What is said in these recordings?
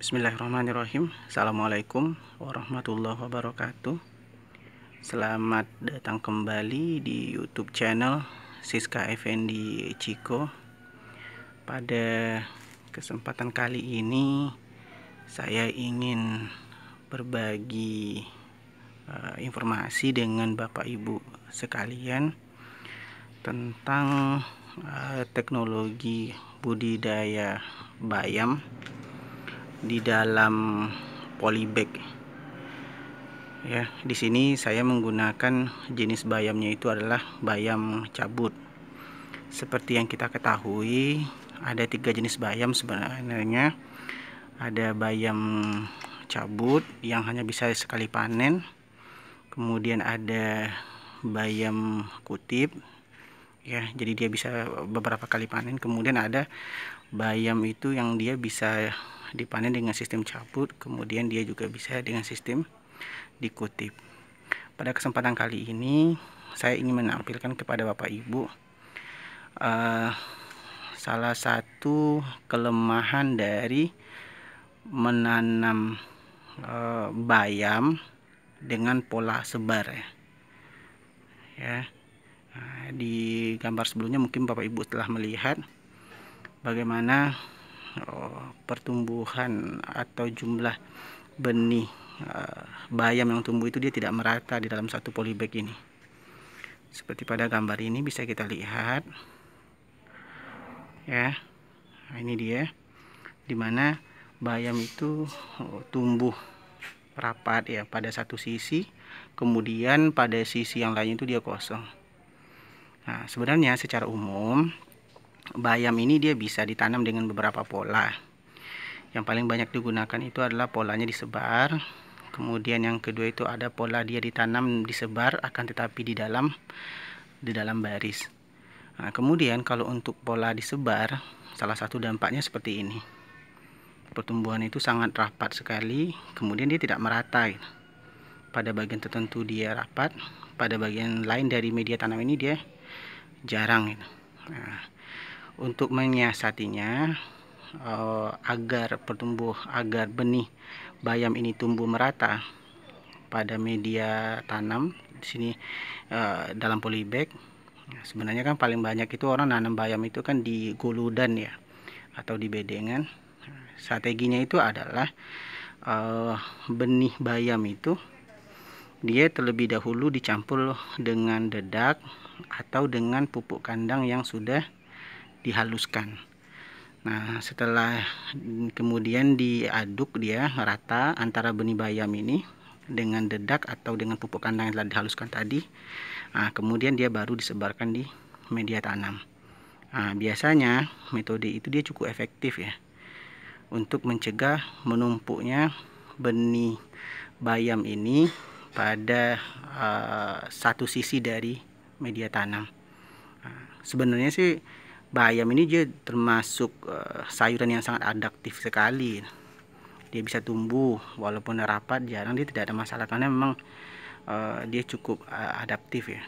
Bismillahirrahmanirrahim Assalamualaikum warahmatullahi wabarakatuh Selamat datang kembali di youtube channel Siska Effendi Ciko Pada kesempatan kali ini Saya ingin berbagi uh, informasi dengan bapak ibu sekalian Tentang uh, teknologi budidaya bayam di dalam polybag ya di sini saya menggunakan jenis bayamnya itu adalah bayam cabut seperti yang kita ketahui ada tiga jenis bayam sebenarnya ada bayam cabut yang hanya bisa sekali panen kemudian ada bayam kutip ya jadi dia bisa beberapa kali panen kemudian ada bayam itu yang dia bisa dipanen dengan sistem cabut kemudian dia juga bisa dengan sistem dikutip pada kesempatan kali ini saya ingin menampilkan kepada bapak ibu uh, salah satu kelemahan dari menanam uh, bayam dengan pola sebar ya, ya. Nah, di gambar sebelumnya mungkin bapak ibu telah melihat bagaimana Oh, pertumbuhan atau jumlah benih eh, bayam yang tumbuh itu dia tidak merata di dalam satu polybag ini seperti pada gambar ini bisa kita lihat ya ini dia dimana bayam itu oh, tumbuh rapat ya pada satu sisi kemudian pada sisi yang lain itu dia kosong nah sebenarnya secara umum bayam ini dia bisa ditanam dengan beberapa pola yang paling banyak digunakan itu adalah polanya disebar kemudian yang kedua itu ada pola dia ditanam disebar akan tetapi di dalam di dalam baris nah, kemudian kalau untuk pola disebar salah satu dampaknya seperti ini pertumbuhan itu sangat rapat sekali kemudian dia tidak merata gitu. pada bagian tertentu dia rapat pada bagian lain dari media tanam ini dia jarang gitu. nah, untuk menyiasatinya uh, agar pertumbuh agar benih bayam ini tumbuh merata pada media tanam di sini uh, dalam polybag sebenarnya kan paling banyak itu orang nanam bayam itu kan di guludan ya atau di bedengan strateginya itu adalah uh, benih bayam itu dia terlebih dahulu dicampur dengan dedak atau dengan pupuk kandang yang sudah dihaluskan nah setelah kemudian diaduk dia rata antara benih bayam ini dengan dedak atau dengan pupuk kandang yang telah dihaluskan tadi nah, kemudian dia baru disebarkan di media tanam nah, biasanya metode itu dia cukup efektif ya untuk mencegah menumpuknya benih bayam ini pada uh, satu sisi dari media tanam. Nah, sebenarnya sih bayam ini dia termasuk eh, sayuran yang sangat adaptif sekali dia bisa tumbuh walaupun rapat jarang dia tidak ada masalah karena memang eh, dia cukup eh, adaptif ya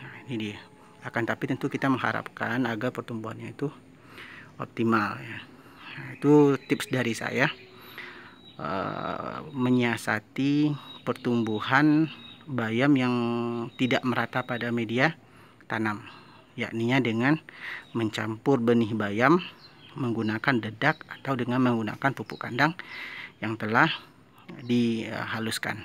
nah, ini dia akan tapi tentu kita mengharapkan agar pertumbuhannya itu optimal ya nah, itu tips dari saya menyiasati pertumbuhan bayam yang tidak merata pada media tanam yakni dengan mencampur benih bayam menggunakan dedak atau dengan menggunakan pupuk kandang yang telah dihaluskan.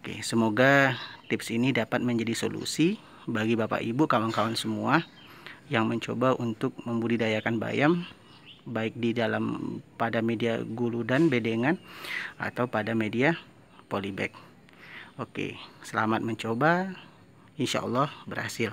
Oke, semoga tips ini dapat menjadi solusi bagi Bapak Ibu kawan-kawan semua yang mencoba untuk membudidayakan bayam baik di dalam pada media guludan bedengan atau pada media polybag. Oke, selamat mencoba. Insya Allah berhasil.